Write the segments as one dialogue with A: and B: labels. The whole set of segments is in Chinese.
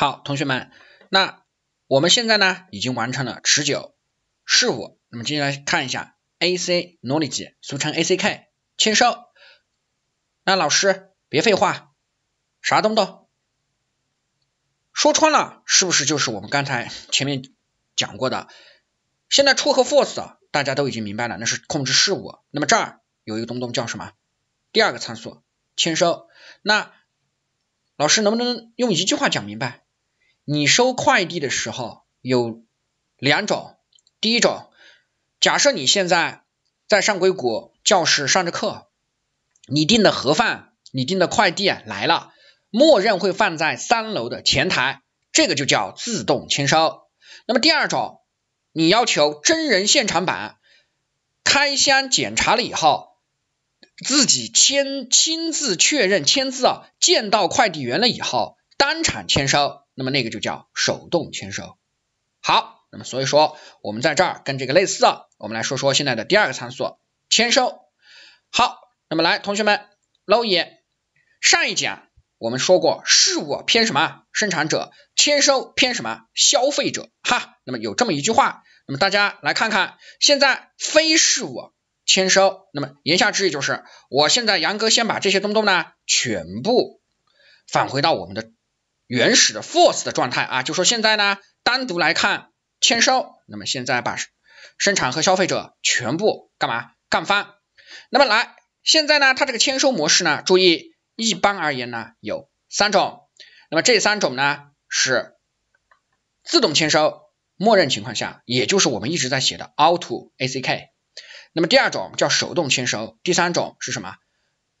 A: 好，同学们，那我们现在呢已经完成了持久事物，那么接下来看一下 A C knowledge，俗称 A C K 签收。那老师别废话，啥东东？说穿了是不是就是我们刚才前面讲过的？现在 true 和 f a l s e 啊，大家都已经明白了，那是控制事物。那么这儿有一个东东叫什么？第二个参数签收。那老师能不能用一句话讲明白？你收快递的时候有两种，第一种，假设你现在在上硅谷教室上着课，你订的盒饭，你订的快递来了，默认会放在三楼的前台，这个就叫自动签收。那么第二种，你要求真人现场版，开箱检查了以后，自己签亲自确认签字啊，见到快递员了以后当场签收。那么那个就叫手动签收，好，那么所以说我们在这儿跟这个类似，我们来说说现在的第二个参数签收，好，那么来同学们，一眼上一讲我们说过事物偏什么，生产者签收偏什么，消费者哈，那么有这么一句话，那么大家来看看现在非事物签收，那么言下之意就是我现在杨哥先把这些东东呢全部返回到我们的。原始的 force 的状态啊，就说现在呢，单独来看签收，那么现在把生产和消费者全部干嘛干翻，那么来，现在呢，它这个签收模式呢，注意，一般而言呢有三种，那么这三种呢是自动签收，默认情况下，也就是我们一直在写的 auto ack，那么第二种叫手动签收，第三种是什么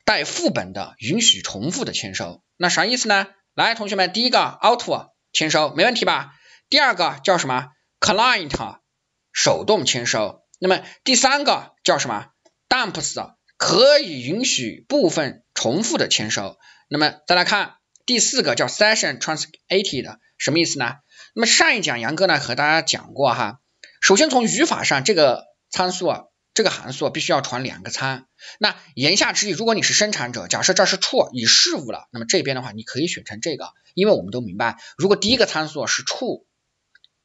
A: 带副本的允许重复的签收，那啥意思呢？来，同学们，第一个 auto 签收没问题吧？第二个叫什么 client 手动签收，那么第三个叫什么 dumps 可以允许部分重复的签收，那么再来看第四个叫 session truncated，什么意思呢？那么上一讲杨哥呢和大家讲过哈，首先从语法上这个参数啊。这个函数必须要传两个参，那言下之意，如果你是生产者，假设这是处以事物了，那么这边的话你可以选成这个，因为我们都明白，如果第一个参数是处，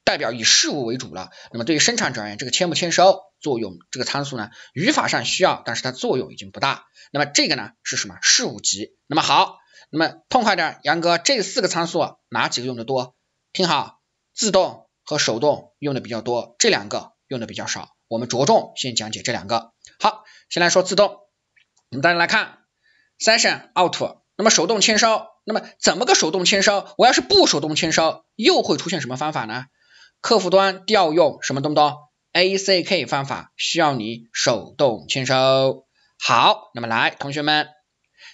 A: 代表以事物为主了，那么对于生产者而言，这个签不签收作用，这个参数呢，语法上需要，但是它作用已经不大。那么这个呢是什么事务级？那么好，那么痛快点，杨哥，这四个参数哪几个用的多？听好，自动和手动用的比较多，这两个用的比较少。我们着重先讲解这两个。好，先来说自动。我们大家来看 session out。那么手动签收，那么怎么个手动签收？我要是不手动签收，又会出现什么方法呢？客户端调用什么东东？ACK 方法需要你手动签收。好，那么来，同学们，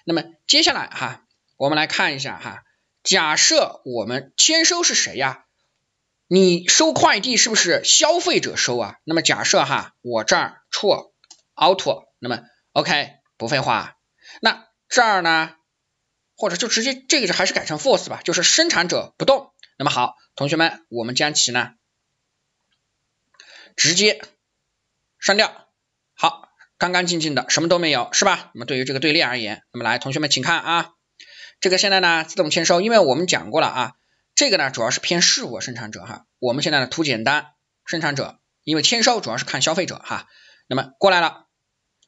A: 那么接下来哈，我们来看一下哈，假设我们签收是谁呀？你收快递是不是消费者收啊？那么假设哈，我这儿错，out，那么，OK，不废话，那这儿呢，或者就直接这个还是改成 force 吧，就是生产者不动。那么好，同学们，我们将其呢，直接删掉，好，干干净净的，什么都没有，是吧？那么对于这个队列而言，那么来，同学们请看啊，这个现在呢自动签收，因为我们讲过了啊。这个呢主要是偏事物生产者哈，我们现在呢图简单，生产者，因为签收主要是看消费者哈，那么过来了，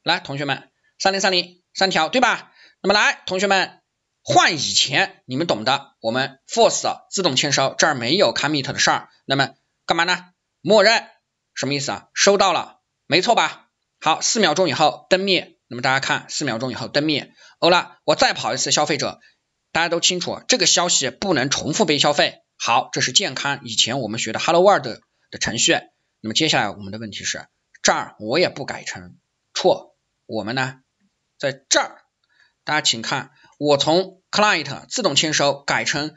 A: 来同学们，三零三零三条对吧？那么来同学们，换以前你们懂的，我们 force 自动签收这儿没有 commit 的事儿，那么干嘛呢？默认什么意思啊？收到了，没错吧？好，四秒钟以后灯灭，那么大家看四秒钟以后灯灭，欧了，我再跑一次消费者。大家都清楚，这个消息不能重复被消费。好，这是健康。以前我们学的 Hello World 的程序。那么接下来我们的问题是，这儿我也不改成错，我们呢，在这儿，大家请看，我从 Client 自动签收改成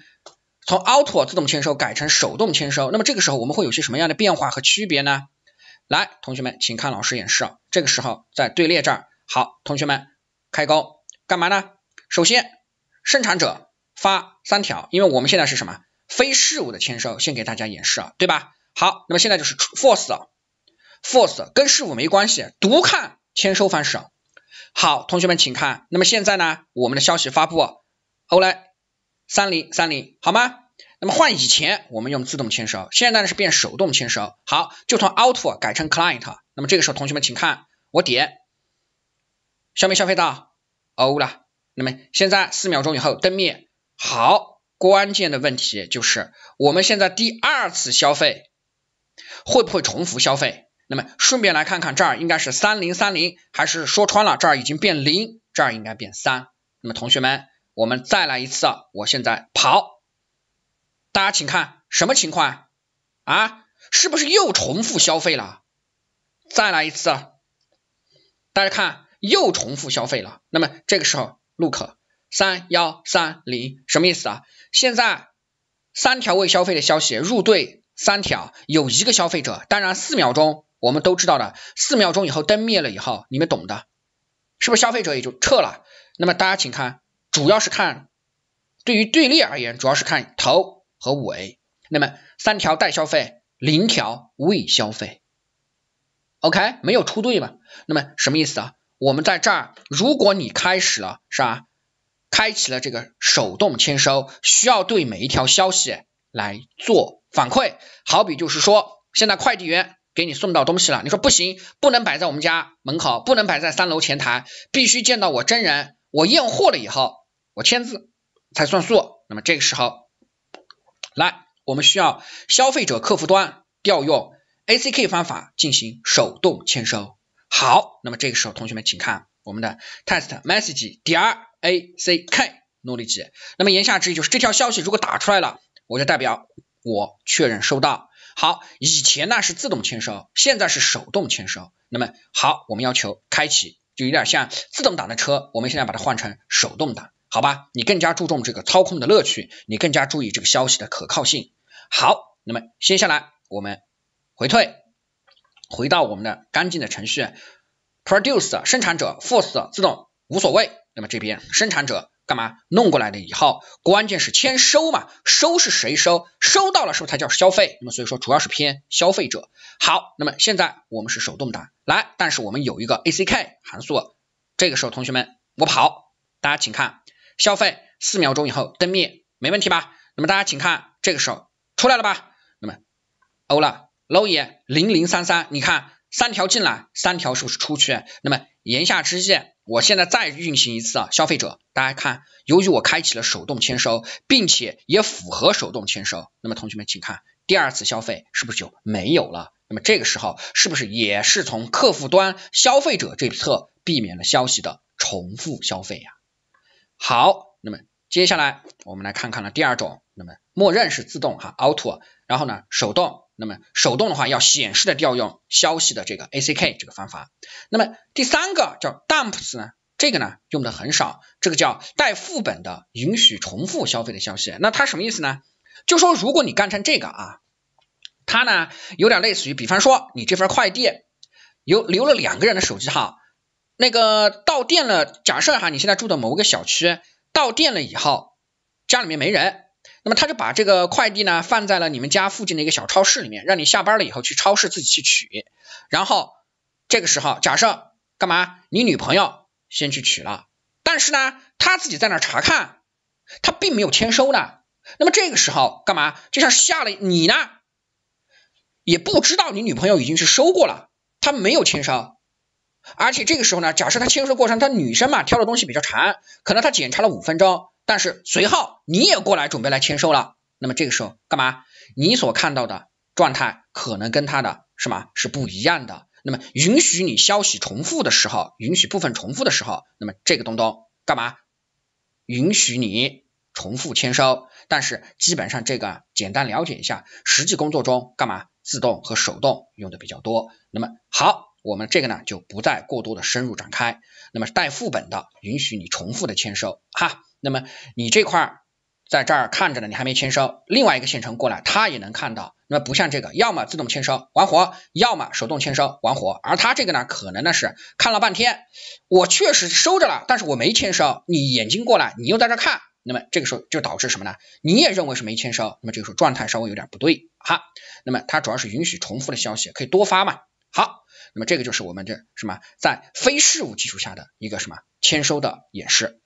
A: 从 Auto 自动签收改成手动签收。那么这个时候我们会有些什么样的变化和区别呢？来，同学们请看老师演示这个时候在队列这儿，好，同学们开工，干嘛呢？首先。生产者发三条，因为我们现在是什么非事物的签收，先给大家演示啊，对吧？好，那么现在就是 force，force 跟事物没关系，独看签收方式。好，同学们请看，那么现在呢，我们的消息发布，O y 三零三零，好吗？那么换以前我们用自动签收，现在呢是变手动签收。好，就从 output 改成 client，那么这个时候同学们请看，我点消没消费到 O 了。那么现在四秒钟以后灯灭，好，关键的问题就是我们现在第二次消费会不会重复消费？那么顺便来看看这儿应该是三零三零，还是说穿了这儿已经变零，这儿应该变三。那么同学们，我们再来一次，我现在跑，大家请看什么情况啊？是不是又重复消费了？再来一次，大家看又重复消费了。那么这个时候。路口三幺三零什么意思啊？现在三条未消费的消息入队，三条有一个消费者，当然四秒钟我们都知道的，四秒钟以后灯灭了以后，你们懂的，是不是消费者也就撤了？那么大家请看，主要是看对于队列而言，主要是看头和尾。那么三条待消费，零条未消费，OK，没有出队嘛？那么什么意思啊？我们在这儿，如果你开始了，是吧？开启了这个手动签收，需要对每一条消息来做反馈。好比就是说，现在快递员给你送到东西了，你说不行，不能摆在我们家门口，不能摆在三楼前台，必须见到我真人，我验货了以后，我签字才算数。那么这个时候，来，我们需要消费者客户端调用 ACK 方法进行手动签收。好，那么这个时候，同学们请看我们的 test message 点 .ack 努力值。那么言下之意就是，这条消息如果打出来了，我就代表我确认收到。好，以前呢是自动签收，现在是手动签收。那么好，我们要求开启，就有点像自动挡的车，我们现在把它换成手动挡，好吧？你更加注重这个操控的乐趣，你更加注意这个消息的可靠性。好，那么接下来我们回退。回到我们的干净的程序，produce 生产者，force 自动，无所谓。那么这边生产者干嘛弄过来的以后，关键是签收嘛，收是谁收？收到了是不是才叫消费？那么所以说主要是偏消费者。好，那么现在我们是手动打来，但是我们有一个 ACK 函数。这个时候同学们，我跑，大家请看，消费四秒钟以后灯灭，没问题吧？那么大家请看，这个时候出来了吧？那么欧了。老野零零三三，你看三条进来，三条是不是出去？那么言下之意，我现在再运行一次啊，消费者，大家看，由于我开启了手动签收，并且也符合手动签收，那么同学们请看，第二次消费是不是就没有了？那么这个时候是不是也是从客户端消费者这侧避免了消息的重复消费呀？好，那么接下来我们来看看了第二种，那么默认是自动哈 auto，然后呢手动。那么手动的话要显示的调用消息的这个 ACK 这个方法。那么第三个叫 DUPS m 呢？这个呢用的很少。这个叫带副本的允许重复消费的消息。那它什么意思呢？就说如果你干成这个啊，它呢有点类似于，比方说你这份快递有留了两个人的手机号，那个到店了，假设哈你现在住的某个小区到店了以后，家里面没人。那么他就把这个快递呢放在了你们家附近的一个小超市里面，让你下班了以后去超市自己去取。然后这个时候假设干嘛？你女朋友先去取了，但是呢，她自己在那查看，她并没有签收呢。那么这个时候干嘛？就像下了你呢，也不知道你女朋友已经是收过了，她没有签收。而且这个时候呢，假设她签收过程，她女生嘛挑的东西比较长，可能她检查了五分钟。但是随后你也过来准备来签收了，那么这个时候干嘛？你所看到的状态可能跟他的什么是不一样的。那么允许你消息重复的时候，允许部分重复的时候，那么这个东东干嘛？允许你重复签收。但是基本上这个简单了解一下，实际工作中干嘛？自动和手动用的比较多。那么好，我们这个呢就不再过多的深入展开。那么带副本的允许你重复的签收哈。那么你这块在这儿看着呢，你还没签收，另外一个县城过来，他也能看到。那么不像这个，要么自动签收完活，要么手动签收完活。而他这个呢，可能呢是看了半天，我确实收着了，但是我没签收。你眼睛过来，你又在这看，那么这个时候就导致什么呢？你也认为是没签收，那么这个时候状态稍微有点不对哈。那么它主要是允许重复的消息可以多发嘛。好，那么这个就是我们这什么，在非事务基础下的一个什么签收的演示。